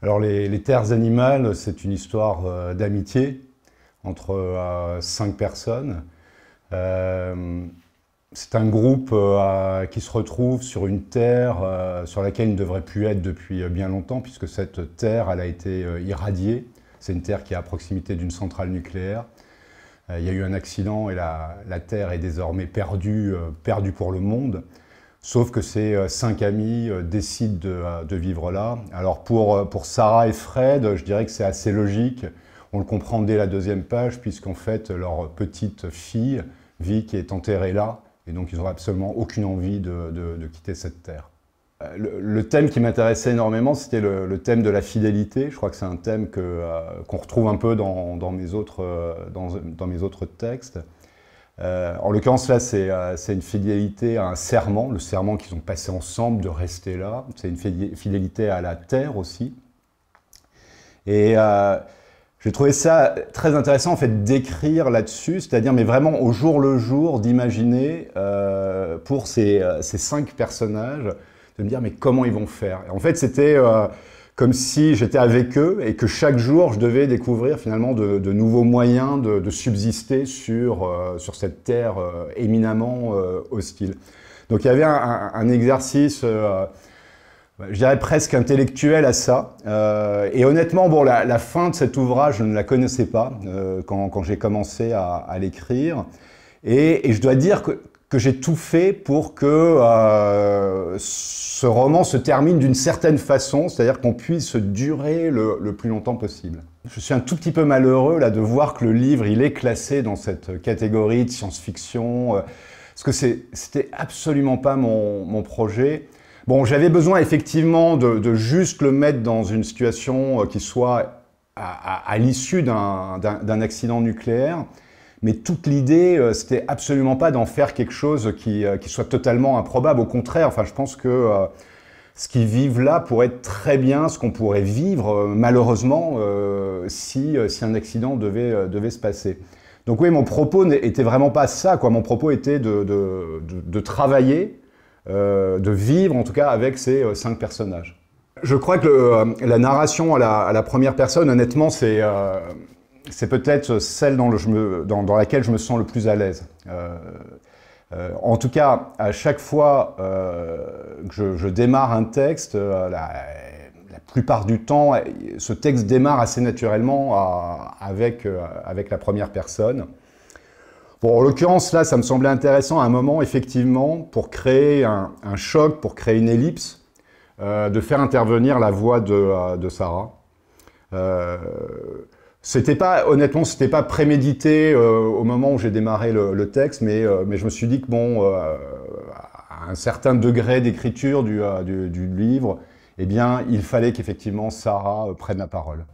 Alors les, terres animales, c'est une histoire euh, d'amitié entre euh, cinq personnes. Euh, c'est un groupe qui se retrouve sur une terre sur laquelle il ne devrait plus être depuis bien longtemps, puisque cette terre elle a été irradiée. C'est une terre qui est à proximité d'une centrale nucléaire. il y a eu un accident et la, la terre est désormais perdue, perdue pour le monde. Sauf que ces euh, cinq amis euh, décident euh, de, vivre là. Alors pour, pour Sarah et Fred, je dirais que c'est assez logique. On le comprend dès la deuxième page, puisqu'en fait, leur petite fille vit qui est enterrée là. Et donc, ils n'ont absolument aucune envie de, de, quitter cette terre. Le, thème qui m'intéressait énormément, c'était le, thème de la fidélité. Je crois que c'est un thème qu'on retrouve un peu dans, dans mes, autres, dans, dans mes autres textes. Euh, en l'occurrence, là, euh, c'est une fidélité à un serment, le serment qu'ils ont passé ensemble de rester là. C'est une fidélité à la terre aussi. Et euh, j'ai trouvé ça très intéressant, en fait, d'écrire là-dessus, c'est-à-dire, mais vraiment au jour le jour, d'imaginer pour ces, cinq personnages, de me dire, mais comment ils vont faire En fait, c'était comme si j'étais avec eux et que chaque jour, je devais découvrir finalement de, nouveaux moyens de, subsister sur, euh, sur cette terre euh, éminemment euh, hostile. Donc il y avait un, exercice, je dirais presque intellectuel à ça. et honnêtement, bon, la, fin de cet ouvrage, je ne la connaissais pas quand, j'ai commencé à, l'écrire. Et, et, je dois dire que que j'ai tout fait pour que euh, ce roman se termine d'une certaine façon, c'est-à-dire qu'on puisse durer le, plus longtemps possible. Je suis un tout petit peu malheureux là de voir que le livre il est classé dans cette catégorie de science-fiction, euh, parce que c'était absolument pas mon, projet. Bon, j'avais besoin effectivement de, juste le mettre dans une situation euh, qui soit à l'issue d'un accident nucléaire. Mais toute l'idée, euh, c'était absolument pas d'en faire quelque chose euh, qui, soit totalement improbable. Au contraire, enfin, je pense que euh, ce qu'ils vivent là pourrait être très bien ce qu'on pourrait vivre, malheureusement, si, si, un accident devait, devait, se passer. Donc oui, mon propos n'était vraiment pas ça. Quoi. Mon propos était de, de, travailler, de vivre en tout cas avec ces cinq personnages. Je crois que la narration à la, à la, première personne, honnêtement, c'est c'est peut-être celle dans, laquelle je me sens le plus à l'aise. Euh, euh, en tout cas, à chaque fois euh, que je, démarre un texte, la, plupart du temps, ce texte démarre assez naturellement avec, avec, la première personne. Bon, en l'occurrence, là, ça me semblait intéressant à un moment, effectivement, pour créer un, choc, pour créer une ellipse, de faire intervenir la voix de Sarah. C'était pas, honnêtement, c'était pas prémédité euh, au moment où j'ai démarré le, texte, euh, mais, je me suis dit que bon, euh, à un certain degré d'écriture du, du, livre, eh bien, il fallait qu'effectivement Sarah prenne la parole.